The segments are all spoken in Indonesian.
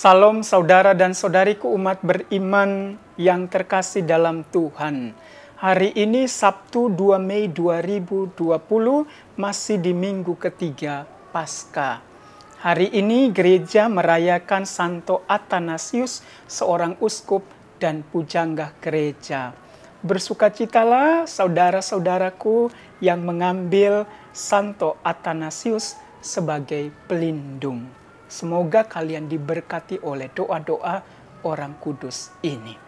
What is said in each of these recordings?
Salam saudara dan saudariku umat beriman yang terkasih dalam Tuhan. Hari ini Sabtu 2 Mei 2020 masih di minggu ketiga Pasca. Hari ini gereja merayakan Santo Athanasius, seorang uskup dan pujangga gereja. Bersukacitalah saudara-saudaraku yang mengambil Santo Athanasius sebagai pelindung. Semoga kalian diberkati oleh doa-doa orang kudus ini.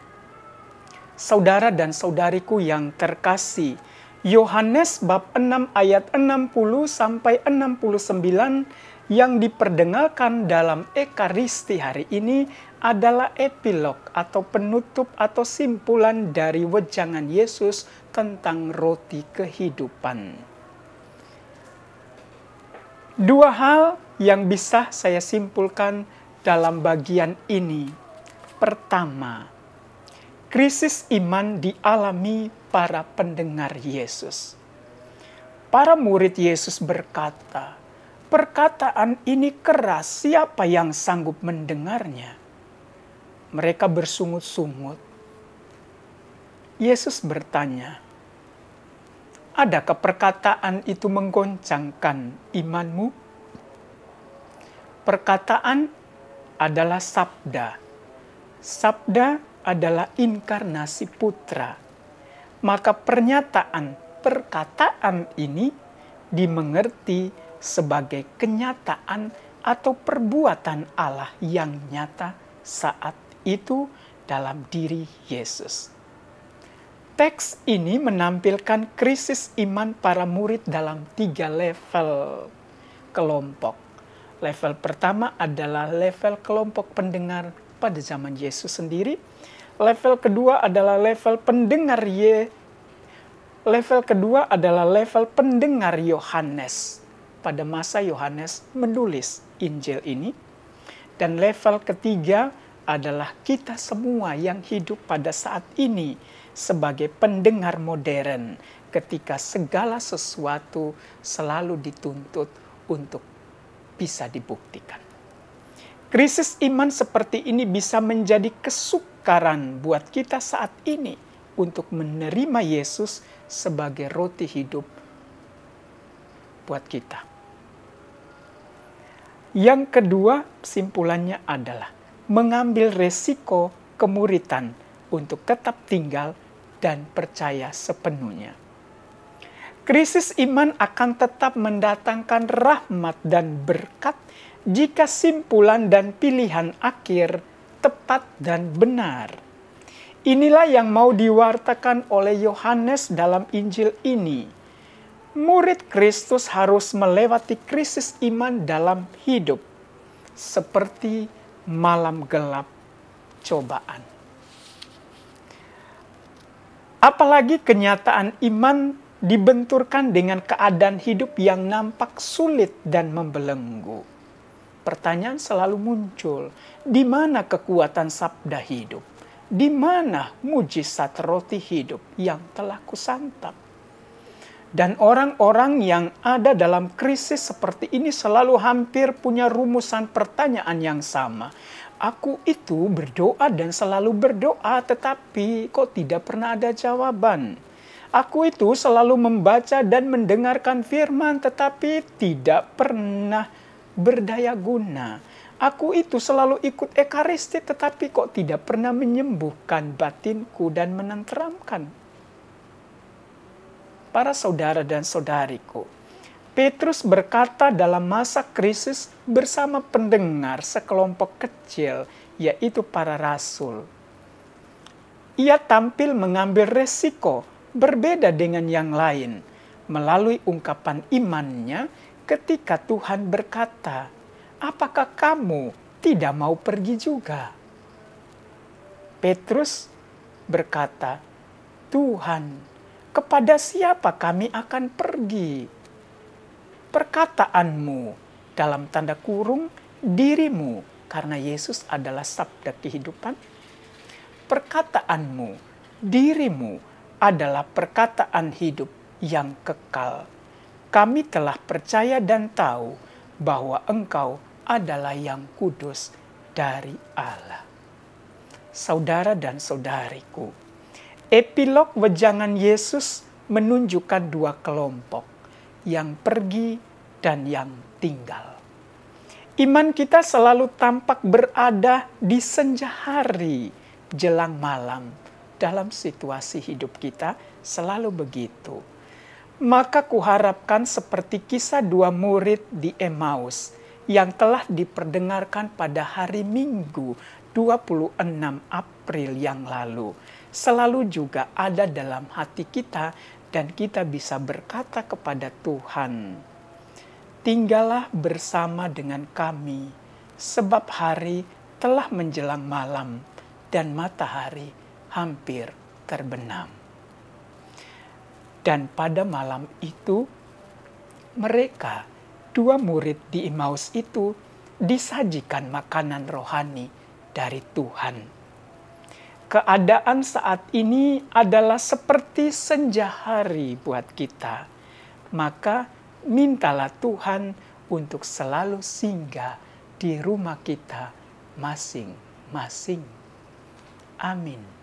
Saudara dan saudariku yang terkasih, Yohanes bab 6 ayat 60 sampai 69 yang diperdengarkan dalam Ekaristi hari ini adalah epilog atau penutup atau simpulan dari wejangan Yesus tentang roti kehidupan. Dua hal yang bisa saya simpulkan dalam bagian ini. Pertama, krisis iman dialami para pendengar Yesus. Para murid Yesus berkata, "Perkataan ini keras, siapa yang sanggup mendengarnya?" Mereka bersungut-sungut. Yesus bertanya, "Adakah perkataan itu menggoncangkan imanmu?" Perkataan adalah sabda. Sabda adalah inkarnasi putra. Maka pernyataan, perkataan ini dimengerti sebagai kenyataan atau perbuatan Allah yang nyata saat itu dalam diri Yesus. Teks ini menampilkan krisis iman para murid dalam tiga level kelompok. Level pertama adalah level kelompok pendengar pada zaman Yesus sendiri. Level kedua adalah level pendengar Ye. Level kedua adalah level pendengar Yohanes pada masa Yohanes menulis Injil ini. Dan level ketiga adalah kita semua yang hidup pada saat ini sebagai pendengar modern ketika segala sesuatu selalu dituntut untuk bisa dibuktikan. Krisis iman seperti ini bisa menjadi kesukaran buat kita saat ini untuk menerima Yesus sebagai roti hidup buat kita. Yang kedua, simpulannya adalah mengambil resiko kemuritan untuk tetap tinggal dan percaya sepenuhnya Krisis iman akan tetap mendatangkan rahmat dan berkat jika simpulan dan pilihan akhir tepat dan benar. Inilah yang mau diwartakan oleh Yohanes dalam Injil ini. Murid Kristus harus melewati krisis iman dalam hidup, seperti malam gelap cobaan. Apalagi kenyataan iman dibenturkan dengan keadaan hidup yang nampak sulit dan membelenggu. Pertanyaan selalu muncul, di mana kekuatan sabda hidup? Di mana mujizat roti hidup yang telah kusantap? Dan orang-orang yang ada dalam krisis seperti ini selalu hampir punya rumusan pertanyaan yang sama. Aku itu berdoa dan selalu berdoa, tetapi kok tidak pernah ada jawaban Aku itu selalu membaca dan mendengarkan firman tetapi tidak pernah berdaya guna. Aku itu selalu ikut ekaristi tetapi kok tidak pernah menyembuhkan batinku dan menenteramkan. Para saudara dan saudariku, Petrus berkata dalam masa krisis bersama pendengar sekelompok kecil, yaitu para rasul. Ia tampil mengambil resiko berbeda dengan yang lain melalui ungkapan imannya ketika Tuhan berkata, "Apakah kamu tidak mau pergi juga?" Petrus berkata, "Tuhan, kepada siapa kami akan pergi?" Perkataanmu dalam tanda kurung dirimu karena Yesus adalah sabda kehidupan. Perkataanmu, dirimu adalah perkataan hidup yang kekal. Kami telah percaya dan tahu bahwa Engkau adalah yang kudus dari Allah. Saudara dan saudariku, epilog wejangan Yesus menunjukkan dua kelompok, yang pergi dan yang tinggal. Iman kita selalu tampak berada di senja hari jelang malam dalam situasi hidup kita selalu begitu. Maka kuharapkan seperti kisah dua murid di Emmaus yang telah diperdengarkan pada hari Minggu 26 April yang lalu. Selalu juga ada dalam hati kita dan kita bisa berkata kepada Tuhan, Tinggallah bersama dengan kami, sebab hari telah menjelang malam dan matahari hampir terbenam. Dan pada malam itu, mereka, dua murid di Imaus itu, disajikan makanan rohani dari Tuhan keadaan saat ini adalah seperti senja hari buat kita. Maka mintalah Tuhan untuk selalu singgah di rumah kita masing-masing. Amin.